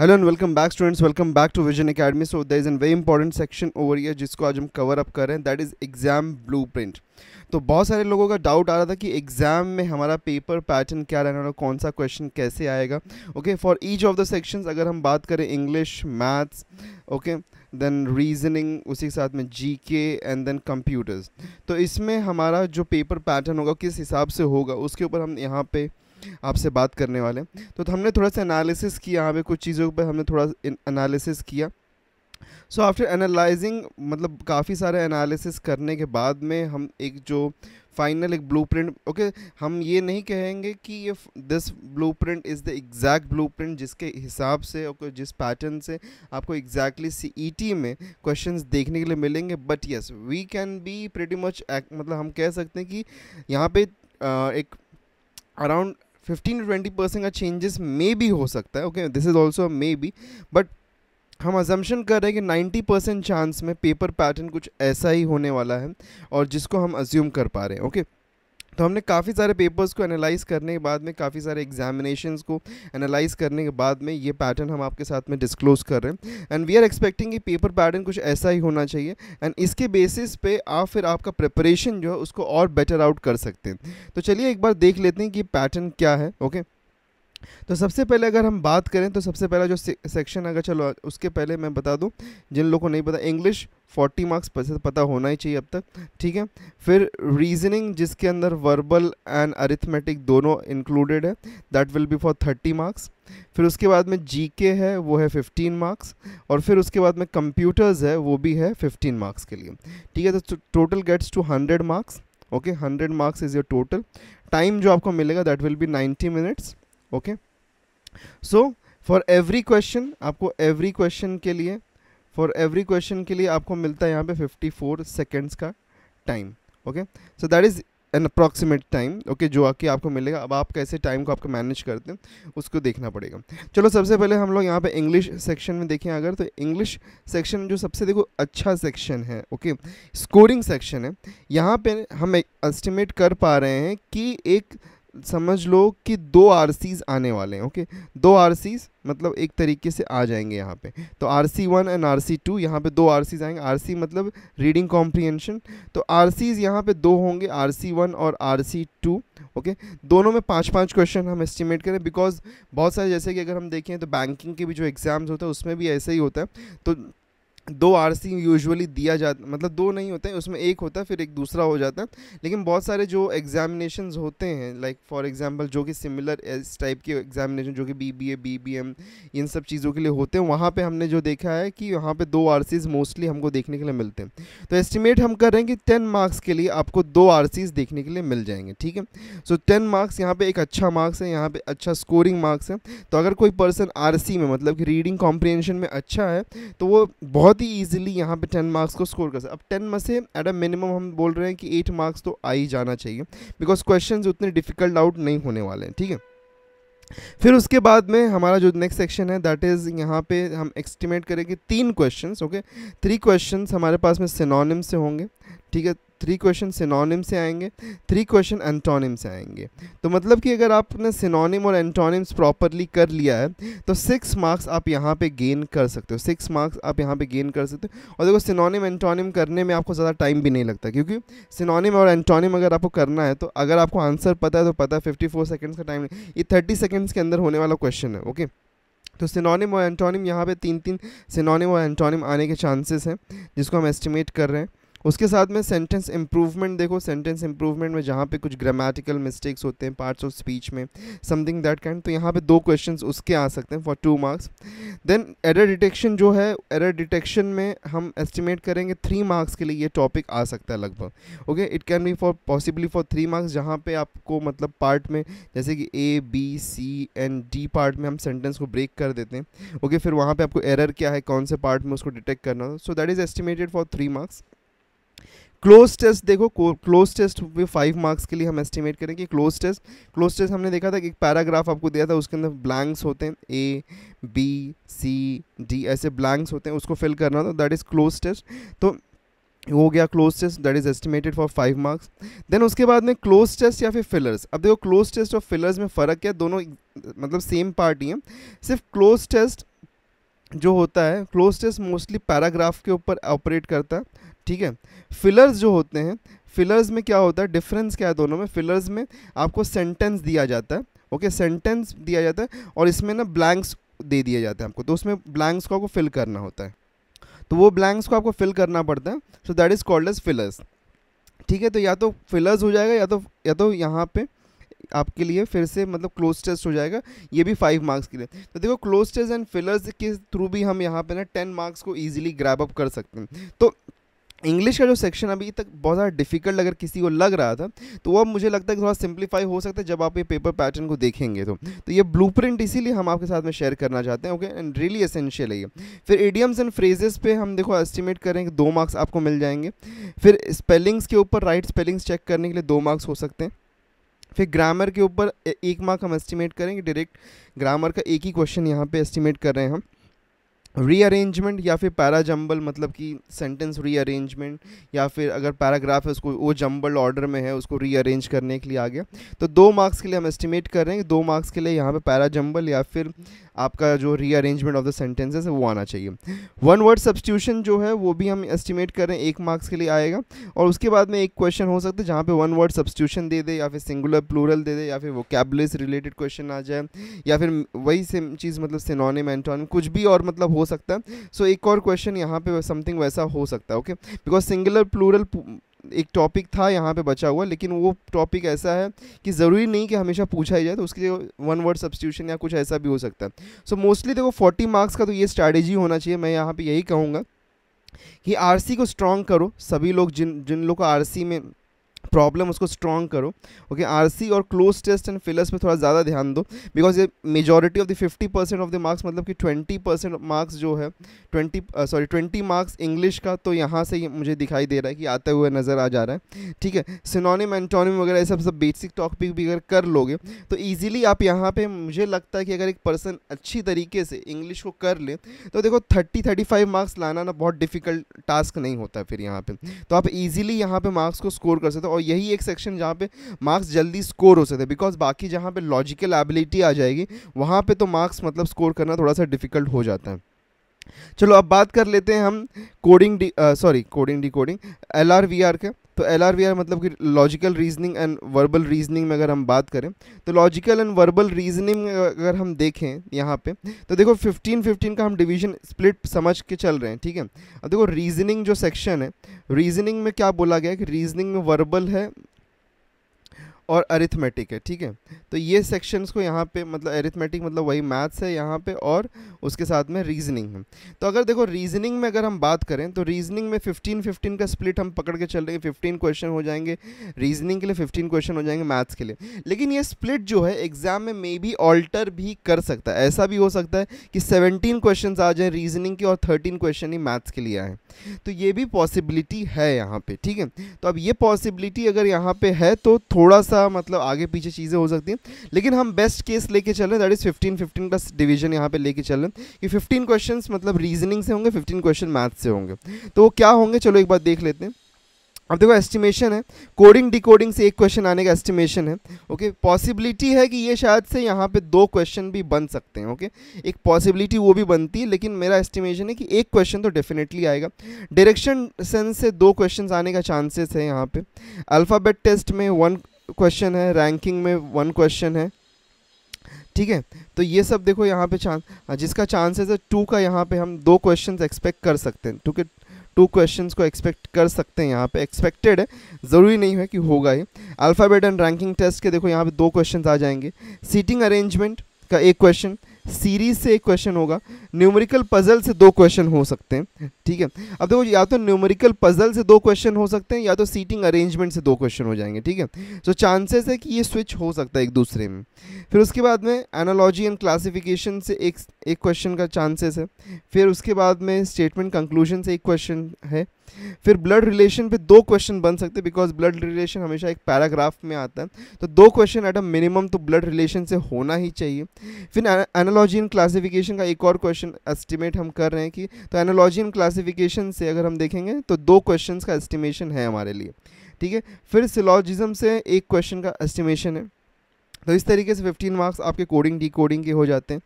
Hello and welcome back students welcome back to Vision Academy so that is an very important section over year जिसको आज हम cover up कर रहे हैं that is exam blueprint तो बहुत सारे लोगों का डाउट आ रहा था कि एग्ज़ाम में हमारा पेपर पैटर्न क्या रहने वाला कौन सा क्वेश्चन कैसे आएगा okay for each of the sections अगर हम बात करें English maths okay then reasoning उसी के साथ में जी के एंड देन कंप्यूटर्स तो इसमें हमारा जो पेपर पैटर्न होगा किस हिसाब से होगा उसके ऊपर हम यहाँ पे आपसे बात करने वाले तो, तो हमने थोड़ा सा एनालिसिस किया यहाँ पे कुछ चीज़ों पर हमने थोड़ा एनालिसिस किया सो आफ्टर एनालाइजिंग मतलब काफ़ी सारे एनालिसिस करने के बाद में हम एक जो फाइनल एक प्रिंट ओके हम ये नहीं कहेंगे कि ये this print is the exact print जिसके हिसाब से और जिस पैटर्न से आपको एग्जैक्टली टी e में क्वेश्चंस देखने के लिए मिलेंगे but yes we can be pretty much मतलब हम कह सकते हैं कि यहाँ पे uh, एक around fifteen to twenty percent का चेंजेस मे भी हो सकता है okay this is also may be but हम अजम्पन कर रहे हैं कि नाइन्टी परसेंट चांस में पेपर पैटर्न कुछ ऐसा ही होने वाला है और जिसको हम अज्यूम कर पा रहे हैं ओके okay? तो हमने काफ़ी सारे पेपर्स को एनालाइज़ करने के बाद में काफ़ी सारे एग्जामिनेशंस को एनालाइज़ करने के बाद में ये पैटर्न हम आपके साथ में डिस्क्लोज कर रहे हैं एंड वी आर एक्सपेक्टिंग कि पेपर पैटर्न कुछ ऐसा ही होना चाहिए एंड इसके बेसिस पे आप फिर आपका प्रिपरेशन जो है उसको और बेटर आउट कर सकते हैं तो चलिए एक बार देख लेते हैं कि पैटर्न क्या है ओके okay? तो सबसे पहले अगर हम बात करें तो सबसे पहला जो सेक्शन अगर चलो उसके पहले मैं बता दूं जिन लोगों को नहीं पता इंग्लिश 40 मार्क्स पता होना ही चाहिए अब तक ठीक है फिर रीजनिंग जिसके अंदर वर्बल एंड अरिथमेटिक दोनों इंक्लूडेड है that will be for 30 marks फिर उसके बाद में जीके है वो है 15 मार्क्स और फिर उसके बाद में कंप्यूटर्स है वो भी है फिफ्टीन मार्क्स के लिए ठीक है तो total gets two hundred marks okay hundred marks is your total time जो आपको मिलेगा that will be ninety minutes okay so for every question आपको एवरी क्वेश्चन के लिए फॉर एवरी क्वेश्चन के लिए आपको मिलता है यहाँ पे 54 फोर सेकेंड्स का time okay so that is an approximate time okay जो आके आपको मिलेगा अब आप कैसे टाइम को आपको मैनेज करते हैं उसको देखना पड़ेगा चलो सबसे पहले हम लोग यहाँ पे इंग्लिश सेक्शन में देखें अगर तो इंग्लिश सेक्शन जो सबसे देखो अच्छा सेक्शन है ओके स्कोरिंग सेक्शन है यहाँ पे हम एस्टिमेट कर पा रहे हैं कि एक समझ लो कि दो आर आने वाले हैं ओके दो आर मतलब एक तरीके से आ जाएंगे यहाँ पे तो R C one and R C two यहाँ पर दो आर आएंगे आर सी मतलब रीडिंग कॉम्प्रीहेंशन तो आर सीज यहाँ पर दो होंगे आर सी वन और आर सी टू ओके दोनों में पाँच पाँच क्वेश्चन हम एस्टिमेट करें बिकॉज बहुत सारे जैसे कि अगर हम देखें तो बैंकिंग के भी जो एग्ज़ाम्स होते हैं उसमें भी ऐसे ही होता है तो दो आरसी यूजुअली दिया जाता मतलब दो नहीं होते हैं उसमें एक होता है फिर एक दूसरा हो जाता है लेकिन बहुत सारे जो एग्जामिनेशन होते हैं लाइक फॉर एग्जांपल जो कि सिमिलर इस टाइप के एग्जामिनेशन जो कि B B A B B M इन सब चीज़ों के लिए होते हैं वहाँ पे हमने जो देखा है कि वहाँ पे दो आर मोस्टली हमको देखने के लिए मिलते हैं तो एस्टिमेट हम कर रहे हैं कि टेन मार्क्स के लिए आपको दो आर देखने के लिए मिल जाएंगे ठीक है सो टेन मार्क्स यहाँ पर एक अच्छा मार्क्स है यहाँ पर अच्छा स्कोरिंग मार्क्स है तो अगर कोई पर्सन आर में मतलब कि रीडिंग कॉम्प्रिहेंशन में अच्छा है तो वो बहुत बहुत ही ईजिली यहाँ पे टेन मार्क्स को स्कोर कर सकते अब टेन में से एट अ मिनिमम हम बोल रहे हैं कि एट मार्क्स तो आ ही जाना चाहिए बिकॉज क्वेश्चन उतने डिफिकल्ट आउट नहीं होने वाले हैं ठीक है फिर उसके बाद में हमारा जो नेक्स्ट सेक्शन है दैट इज़ यहाँ पे हम एस्टिमेट करेंगे तीन क्वेश्चंस ओके थ्री क्वेश्चंस हमारे पास में सिनोनिम से होंगे ठीक है थ्री क्वेश्चन सिनोनिम से आएंगे थ्री क्वेश्चन एंटोनिम से आएंगे तो मतलब कि अगर आपने सिनोनिम और एंटोनिम्स प्रॉपरली कर लिया है तो सिक्स मार्क्स आप यहाँ पे गेन कर सकते हो सिक्स मार्क्स आप यहाँ पे गेन कर सकते हो और देखो सिनोनिम एंटोनिम करने में आपको ज़्यादा टाइम भी नहीं लगता क्योंकि सिनोनिम और एंटोनिम अगर आपको करना है तो अगर आपको आंसर पता है तो पता है फिफ्टी फोर सेकेंड्स का टाइम ये थर्टी सेकेंड्स के अंदर होने वाला क्वेश्चन है ओके तो सिनोनिम और एंटोनिम यहाँ पे तीन तीन सिनोनिम और एंटोनिम आने के चांसेस हैं जिसको हम एस्टिमेट कर रहे हैं उसके साथ में सेंटेंस इम्प्रूवमेंट देखो सेंटेंस इम्प्रूवमेंट में जहाँ पे कुछ ग्रामेटिकल मिस्टेक्स होते हैं पार्ट्स ऑफ स्पीच में समथिंग दैट कैंड तो यहाँ पे दो क्वेश्चंस उसके आ सकते हैं for two marks then error detection जो है एरर डिटेक्शन में हम एस्टिमेट करेंगे थ्री मार्क्स के लिए ये टॉपिक आ सकता है लगभग okay it can be for possibly for three marks जहाँ पर आपको मतलब पार्ट में जैसे कि A B C and D part में हम सेंटेंस को ब्रेक कर देते हैं ओके okay, फिर वहाँ पर आपको एरर क्या है कौन से पार्ट में उसको डिटेक्ट करना हो so that is estimated for three marks cloze test देखो क्लोज टेस्ट पे फाइव मार्क्स के लिए हम एस्टिमेट करें कि क्लोज टेस्ट क्लोज टेस्ट हमने देखा था कि एक पैराग्राफ आपको दिया था उसके अंदर ब्लैंक्स होते हैं ए बी सी डी ऐसे ब्लैंक्स होते हैं उसको फिल करना था दैट इज़ क्लोज टेस्ट तो हो गया cloze test that is estimated for five marks then उसके बाद में क्लोज टेस्ट या फिर फिलर्स अब देखो क्लोज टेस्ट और फिलर्स में फ़र्क क्या दोनों मतलब सेम पार्ट ही है सिर्फ क्लोज टेस्ट जो होता है क्लोज टेस्ट मोस्टली पैराग्राफ के ऊपर ऑपरेट करता है ठीक है फिलर्स जो होते हैं फिलर्स में क्या होता है डिफरेंस क्या है दोनों में फिलर्स में आपको सेंटेंस दिया जाता है ओके सेंटेंस दिया जाता है और इसमें ना ब्लैंक्स दे दिए जाते हैं आपको तो उसमें ब्लैंक्स को आपको फिल करना होता है तो वो ब्लैंक्स को आपको फिल करना पड़ता है so that is called as fillers ठीक है तो या तो फिलर्स हो जाएगा या तो या तो यहाँ पे आपके लिए फिर से मतलब क्लोज टेस्ट हो जाएगा ये भी फाइव मार्क्स के लिए तो देखो क्लोज टेस्ट एंड फिलर्स के थ्रू भी हम यहाँ पे ना टेन मार्क्स को ईजिली ग्रैप अप कर सकते हैं तो इंग्लिश का जो सेक्शन अभी तक बहुत ज़्यादा डिफिकल्ट अगर किसी को लग रहा था तो वह मुझे लगता है कि थोड़ा सिंप्लीफाई हो सकता है जब आप ये पेपर पैटर्न को देखेंगे तो तो ये ब्लूप्रिंट इसीलिए हम आपके साथ में शेयर करना चाहते हैं ओके एंड रियली एसेंशियल है ये फिर एडियम्स एंड फ्रेजेस पे हम देखो एस्टिमेट करें कि दो मार्क्स आपको मिल जाएंगे फिर स्पेलिंग्स के ऊपर राइट स्पेलिंग्स चेक करने के लिए दो मार्क्स हो सकते हैं फिर ग्रामर के ऊपर एक मार्क हम एस्टिमेट करेंगे डायरेक्ट ग्रामर का एक ही क्वेश्चन यहाँ पे एस्टिमेट कर रहे हैं हम रीअरेंजमेंट या फिर पैरा जम्बल मतलब कि सेंटेंस रीअरेंजमेंट या फिर अगर पैराग्राफ है उसको वो जम्बल ऑर्डर में है उसको रीअरेंज करने के लिए आ गया तो दो मार्क्स के लिए हम एस्टिमेट कर रहे हैं दो मार्क्स के लिए यहाँ पे पैरा जम्बल या फिर आपका जो रीअरेंजमेंट ऑफ द सेंटेंसेस है वो आना चाहिए वन वर्ड सब्सटीट्यूशन जो है वो भी हम एस्टिमेट कर रहे हैं एक मार्क्स के लिए आएगा और उसके बाद में एक क्वेश्चन हो सकता है जहाँ पे वन वर्ड सब्सटीट्यूशन दे दे या फिर सिंगुलर प्लूरल दे दे या फिर वो कैबले से रिलेटेड क्वेश्चन आ जाए या फिर वही सेम चीज़ मतलब सिनोनिम एंटोनिम कुछ भी और मतलब हो सकता है सो so, एक और क्वेश्चन यहाँ पे समथिंग वैसा हो सकता है ओके बिकॉज सिंगुलर प्लूरल एक टॉपिक था यहाँ पे बचा हुआ लेकिन वो टॉपिक ऐसा है कि ज़रूरी नहीं कि हमेशा पूछा ही जाए तो उसके लिए वन वर्ड सब्सटीट्यूशन या कुछ ऐसा भी हो सकता है सो मोस्टली देखो फोर्टी मार्क्स का तो ये स्ट्रैटेजी होना चाहिए मैं यहाँ पे यही कहूँगा कि आरसी को स्ट्रांग करो सभी लोग जिन जिन लोग को आरसी में प्रॉब्लम उसको स्ट्रॉन्ग करो ओके आरसी और क्लोज टेस्ट एंड फिलर्स पे थोड़ा ज़्यादा ध्यान दो बिकॉज ये majority of the fifty percent of the marks मतलब कि ट्वेंटी परसेंट मार्क्स जो है twenty sorry twenty marks English का तो यहाँ से मुझे दिखाई दे रहा है कि आते हुए नज़र आ जा रहा है ठीक है सिनोनिम एंटोनिम वगैरह ये सब सब बेसिक टॉपिक भी अगर कर लोगे तो ईजिली आप यहाँ पर मुझे लगता है कि अगर एक पर्सन अच्छी तरीके से इंग्लिश को कर ले तो देखो थर्टी थर्टी फाइव मार्क्स लाना ना बहुत डिफिकल्ट टास्क नहीं होता फिर यहाँ पर तो आप ईजिली यहाँ पर मार्क्स को स्कोर कर सकते हो और यही एक सेक्शन जहाँ पे मार्क्स जल्दी स्कोर हो सकते बिकॉज बाकी जहाँ पे लॉजिकल एबिलिटी आ जाएगी वहाँ पे तो मार्क्स मतलब स्कोर करना थोड़ा सा डिफ़िकल्ट हो जाता है चलो अब बात कर लेते हैं हम coding sorry coding decoding L R V R के तो एल आर आर वी मतलब कि logical reasoning and verbal reasoning में अगर हम बात करें तो लॉजिकल एंड वर्बल रीजनिंग अगर हम देखें यहाँ पे तो देखो 15 15 का हम डिवीजन स्प्लिट समझ के चल रहे हैं ठीक है अब देखो रीजनिंग जो सेक्शन है रीजनिंग में क्या बोला गया कि रीजनिंग में वर्बल है और अरिथमेटिक है ठीक है तो ये सेक्शंस को यहाँ पे मतलब अरिथमेटिक मतलब वही मैथ्स है यहाँ पे और उसके साथ में रीजनिंग है तो अगर देखो रीजनिंग में अगर हम बात करें तो रीजनिंग में 15 15 का स्प्लिट हम पकड़ के चल रहे हैं फिफ्टीन क्वेश्चन हो जाएंगे रीजनिंग के लिए फिफ्टीन क्वेश्चन हो जाएंगे मैथ्स के लिए लेकिन ये स्प्लिट जो है एग्जाम में मे बी ऑल्टर भी कर सकता है ऐसा भी हो सकता है कि सेवनटीन क्वेश्चन आ जाए रीजनिंग के और थर्टीन क्वेश्चन ही मैथ्स के लिए आए तो ये भी पॉसिबिलिटी है यहाँ पर ठीक है तो अब ये पॉसिबिलिटी अगर यहाँ पर है तो थोड़ा सा सा मतलब आगे पीछे चीज़ें हो सकती हैं लेकिन हम बेस्ट केस लेके चल रहे हैं दैट इज़ फिफ्टीन फिफ्टीन का डिवीजन यहाँ पे लेके चल रहे हैं कि फिफ्टीन क्वेश्चन मतलब रीजनिंग से होंगे फिफ्टीन क्वेश्चन मैथ से होंगे तो वो क्या होंगे चलो एक बार देख लेते हैं अब देखो एस्टिमेशन है कोडिंग डिकोडिंग से एक क्वेश्चन आने का एस्टिमेशन है ओके okay? पॉसिबिलिटी है कि ये शायद से यहाँ पे दो क्वेश्चन भी बन सकते हैं ओके okay? एक पॉसिबिलिटी वो भी बनती है लेकिन मेरा एस्टिमेशन है कि एक क्वेश्चन तो डेफिनेटली आएगा डायरेक्शन सेंस से दो क्वेश्चन आने का चांसेस है यहाँ पे अल्फ़ाबेट टेस्ट में वन क्वेश्चन है रैंकिंग में वन क्वेश्चन है ठीक है तो ये सब देखो यहाँ पे चांस हाँ, जिसका चांसेस है टू का यहाँ पे हम दो क्वेश्चंस एक्सपेक्ट कर सकते हैं टू टू क्वेश्चंस को एक्सपेक्ट कर सकते हैं यहाँ पे एक्सपेक्टेड है ज़रूरी नहीं है कि होगा ये अल्फ़ाबेट एंड रैंकिंग टेस्ट के देखो यहाँ पे दो क्वेश्चंस आ जाएंगे सीटिंग अरेंजमेंट का एक क्वेश्चन सीरीज से एक क्वेश्चन होगा न्यूमेरिकल पजल से दो क्वेश्चन हो सकते हैं ठीक है अब देखो या तो न्यूमेरिकल पजल से दो क्वेश्चन हो सकते हैं या तो सीटिंग अरेंजमेंट से दो क्वेश्चन हो जाएंगे ठीक है सो चांसेस है कि ये स्विच हो सकता है एक दूसरे में फिर उसके बाद में एनालॉजी एंड क्लासिफिकेशन से एक एक क्वेश्चन का चांसेस है फिर उसके बाद में स्टेटमेंट कंक्लूजन से एक क्वेश्चन है फिर ब्लड रिलेशन पे दो क्वेश्चन बन सकते हैं बिकॉज ब्लड रिलेशन हमेशा एक पैराग्राफ में आता है तो दो क्वेश्चन एट अ मिनिमम तो ब्लड रिलेशन से होना ही चाहिए फिर एनालॉजी एंड क्लासिफिकेशन का एक और क्वेश्चन क्वेश्चन एस्टिमेट हम कर रहे हैं कि तो एनोलॉजी एंड क्लासिफिकेशन से अगर हम देखेंगे तो दो क्वेश्चन का एस्टिमेशन है हमारे लिए ठीक है फिर सिलॉजिज्म से एक क्वेश्चन का एस्टिमेशन है तो इस तरीके से 15 मार्क्स आपके कोडिंग डी के हो जाते हैं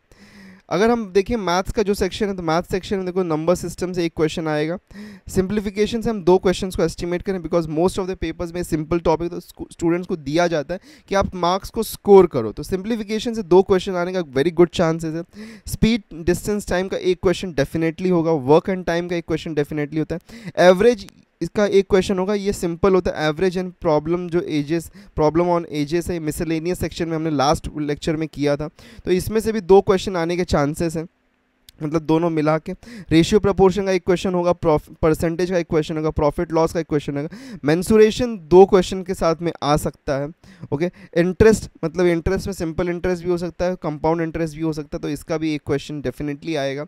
अगर हम देखें मैथ्स का जो सेक्शन है तो मैथ्स सेक्शन में देखो नंबर सिस्टम से एक क्वेश्चन आएगा सिंप्लीफिकेशन से हम दो क्वेश्चंस को एस्टिमेट करें because most of the papers में सिंपल टॉपिक तो स्टूडेंट्स को दिया जाता है कि आप मार्क्स को स्कोर करो तो सिंप्लीफिकेशन से दो क्वेश्चन आने का वेरी गुड चांसेस है स्पीड डिस्टेंस टाइम का एक क्वेश्चन डेफिनेटली होगा वर्क एंड टाइम का एक क्वेश्चन डेफिनेटली होता है एवरेज इसका एक क्वेश्चन होगा ये सिंपल होता है एवरेज एंड प्रॉब्लम जो एजेस प्रॉब्लम ऑन एजेस है मिसलेनियस सेक्शन में हमने लास्ट लेक्चर में किया था तो इसमें से भी दो क्वेश्चन आने के चांसेस हैं मतलब दोनों मिला के रेशियो प्रपोर्शन का एक क्वेश्चन होगा परसेंटेज का एक क्वेश्चन होगा प्रॉफिट लॉस का एक क्वेश्चन होगा मैंसूरेशन दो क्वेश्चन के साथ में आ सकता है ओके इंटरेस्ट मतलब इंटरेस्ट में सिंपल इंटरेस्ट भी हो सकता है कंपाउंड इंटरेस्ट भी हो सकता है तो इसका भी एक क्वेश्चन डेफिनेटली आएगा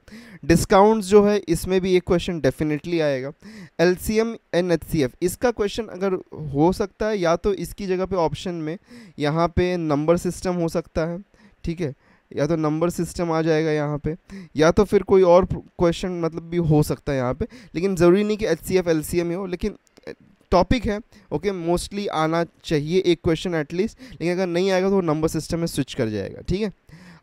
डिस्काउंट जो है इसमें भी एक क्वेश्चन डेफिनेटली आएगा L C M and H C F इसका क्वेश्चन अगर हो सकता है या तो इसकी जगह पर ऑप्शन में यहाँ पर नंबर सिस्टम हो सकता है ठीक है या तो नंबर सिस्टम आ जाएगा यहाँ पे या तो फिर कोई और क्वेश्चन मतलब भी हो सकता है यहाँ पे लेकिन ज़रूरी नहीं कि H C F L C M ही हो लेकिन टॉपिक है ओके मोस्टली आना चाहिए एक क्वेश्चन एटलीस्ट लेकिन अगर नहीं आएगा तो वो नंबर सिस्टम में स्विच कर जाएगा ठीक है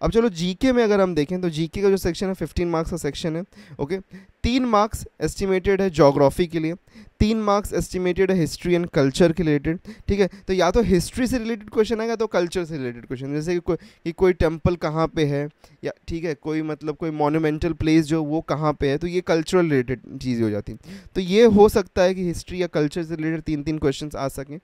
अब चलो जीके में अगर हम देखें तो जीके का जो सेक्शन है 15 मार्क्स का सेक्शन है ओके तीन मार्क्स एस्टिमेटेड है जोग्राफी के लिए तीन मार्क्स एस्टिमेटेड है हिस्ट्री एंड कल्चर के रिलेटेड ठीक है तो या तो हिस्ट्री से रिलेटेड क्वेश्चन आएगा तो कल्चर से रिलेटेड क्वेश्चन जैसे कि कोई कि कोई टेम्पल कहाँ पे है या ठीक है कोई मतलब कोई मोनूमेंटल प्लेस जो वो कहाँ पे है तो ये कल्चरल रिलेटेड चीज़ें हो जाती तो ये हो सकता है कि हिस्ट्री या कल्चर से रिलेटेड तीन तीन क्वेश्चन आ सकें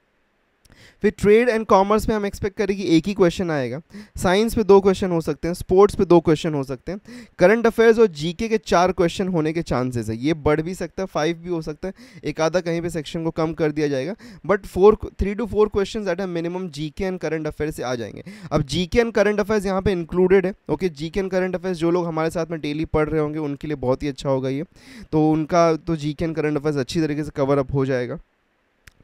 फिर ट्रेड एंड कॉमर्स में हम एक्सपेक्ट करें कि एक ही क्वेश्चन आएगा साइंस पे दो क्वेश्चन हो सकते हैं स्पोर्ट्स पे दो क्वेश्चन हो सकते हैं करंट अफेयर्स और जीके के चार क्वेश्चन होने के चांसेस है ये बढ़ भी सकता है फाइव भी हो सकता है एक आधा कहीं पे सेक्शन को कम कर दिया जाएगा but four three two four question at a minimum G and current affair से आ जाएंगे अब जी एंड करंट अफेयर्स यहाँ पर इंक्लूडेड है okay G and current affairs जो लोग हमारे साथ में डेली पढ़ रहे होंगे उनके लिए बहुत ही अच्छा होगा ये तो उनका तो जी एंड करंट अफेयर्स अच्छी तरीके से कवर अप हो जाएगा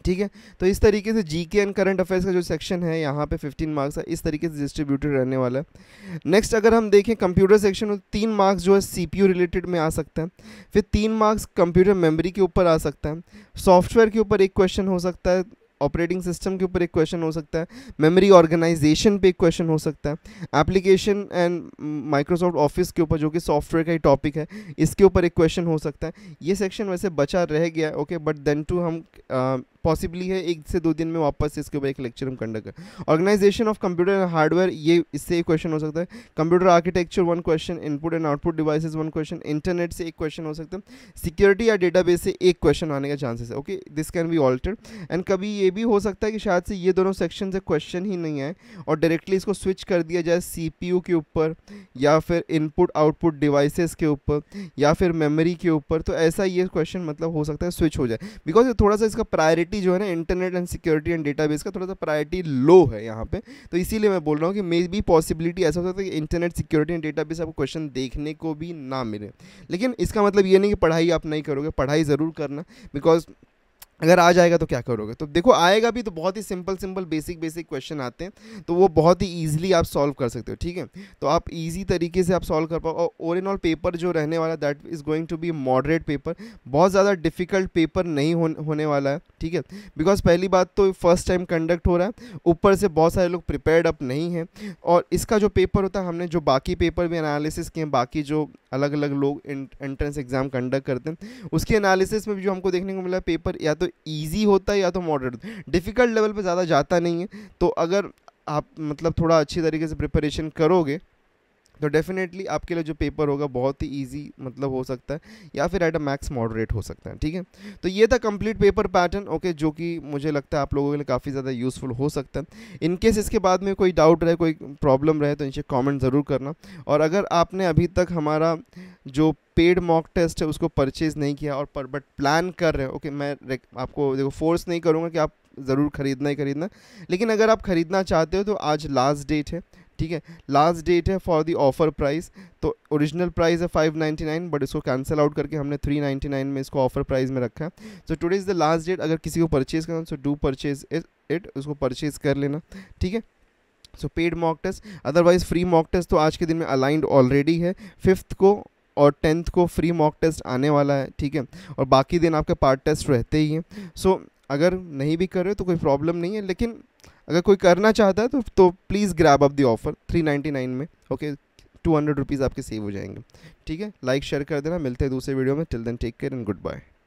ठीक है तो इस तरीके से जी के एंड करंट अफेयर्स का जो सेक्शन है यहाँ पे 15 मार्क्स है इस तरीके से डिस्ट्रीब्यूटेड रहने वाला है नेक्स्ट अगर हम देखें कंप्यूटर सेक्शन में तीन मार्क्स जो है सीपीयू रिलेटेड में आ सकता है फिर तीन मार्क्स कंप्यूटर मेमोरी के ऊपर आ सकता है सॉफ्टवेयर के ऊपर एक क्वेश्चन हो सकता है ऑपरेटिंग सिस्टम के ऊपर एक क्वेश्चन हो सकता है मेमोरी ऑर्गेनाइजेशन पे एक क्वेश्चन हो सकता है एप्लीकेशन एंड माइक्रोसॉफ्ट ऑफिस के ऊपर जो कि सॉफ्टवेयर का ही टॉपिक है इसके ऊपर एक क्वेश्चन हो सकता है ये सेक्शन वैसे बचा रह गया ओके बट देन टू हम uh, पॉसिबली है एक से दो दिन में वापस इसके ऊपर एक लेक्चर हम कंडक्ट करें ऑर्गेनाइजेशन ऑफ कंप्यूटर हार्डवेयर ये इससे एक क्वेश्चन हो सकता है computer architecture one question input and output devices one question internet से एक क्वेश्चन हो सकता है सिक्योरिटी या डेटाबेस से एक क्वेश्चन आने का चांसेस है okay this can be alter and कभी ये भी हो सकता है कि शायद से ये दोनों सेक्शन से क्वेश्चन ही नहीं आए और डायरेक्टली इसको स्विच कर दिया जाए सी के ऊपर या फिर इनपुट आउटपुट डिवाइसेज के ऊपर या फिर मेमरी के ऊपर तो ऐसा ये क्वेश्चन मतलब हो सकता है स्विच हो जाए बिकॉज थोड़ा सा इसका प्रायरिटी प्रायोरिटी जो है ना internet and security and database का थोड़ा सा प्रायोरिटी लो है यहाँ पे तो इसीलिए मैं बोल रहा हूँ कि मे बी पॉसिबिलिटी ऐसा हो सकता है कि इंटरनेट सिक्योरिटी एंड डेटाबेस आपको क्वेश्चन देखने को भी ना मिले लेकिन इसका मतलब ये नहीं कि पढ़ाई आप नहीं करोगे पढ़ाई ज़रूर करना बिकॉज अगर आ जाएगा तो क्या करोगे तो देखो आएगा भी तो बहुत ही simple simple basic basic question आते हैं तो वो बहुत ही इजीली आप सॉल्व कर सकते हो ठीक है तो आप ईजी तरीके से आप सॉल्व कर पाओ और ओवर ऑल पेपर जो रहने वाला that is going to be moderate paper बहुत ज़्यादा डिफिकल्ट पेपर नहीं हो, होने वाला है ठीक है बिकॉज पहली बात तो फर्स्ट टाइम कंडक्ट हो रहा है ऊपर से बहुत सारे लोग प्रिपेयर अप नहीं हैं और इसका जो पेपर होता है हमने जो बाकी पेपर भी एनालिसिस किए हैं बाकी जो अलग अलग लोग एंट्रेंस एग्ज़ाम कंडक्ट करते हैं उसके एनालिसिस में भी जो हमको देखने को मिला पेपर या तो ईजी होता है या तो मॉडर्ट होता है डिफ़िकल्ट लेवल पर ज़्यादा जाता नहीं है तो अगर आप मतलब थोड़ा अच्छी तरीके से प्रिपरेशन करोगे तो डेफिनेटली आपके लिए जो पेपर होगा बहुत ही ईजी मतलब हो सकता है या फिर एट अ मैक्स मॉडरेट हो सकता है ठीक है तो ये था कंप्लीट पेपर पैटर्न ओके जो कि मुझे लगता है आप लोगों के लिए काफ़ी ज़्यादा यूज़फुल हो सकता है इनकेस इसके बाद में कोई डाउट रहे कोई प्रॉब्लम रहे तो इनसे कॉमेंट ज़रूर करना और अगर आपने अभी तक हमारा जो पेड मॉक टेस्ट है उसको परचेज़ नहीं किया और पर बट प्लान कर रहे हैं ओके मैं आपको देखो फोर्स नहीं करूँगा कि आप ज़रूर ख़रीदना ही ख़रीदना लेकिन अगर आप ख़रीदना चाहते हो तो आज लास्ट डेट है ठीक है लास्ट डेट है फॉर दी ऑफर प्राइस तो ओरिजिनल प्राइस है 599 बट इसको कैंसिल आउट करके हमने 399 में इसको ऑफर प्राइस में रखा है so today is the last date अगर किसी को परचेज़ करना सो डू परचेज इट उसको परचेज़ कर लेना ठीक है so paid mock test otherwise free mock test तो आज के दिन में अलाइंड ऑलरेडी है फिफ्थ को और टेंथ को फ्री मॉक टेस्ट आने वाला है ठीक है और बाकी दिन आपके पार्ट टेस्ट रहते ही हैं सो so, अगर नहीं भी कर रहे हो तो कोई प्रॉब्लम नहीं है लेकिन अगर कोई करना चाहता है तो तो please grab up the offer three ninety nine में ओके टू हंड्रेड रुपीज़ आपके सेव हो जाएंगे ठीक है लाइक शेयर कर देना मिलते हैं दूसरे वीडियो में till then take care and good bye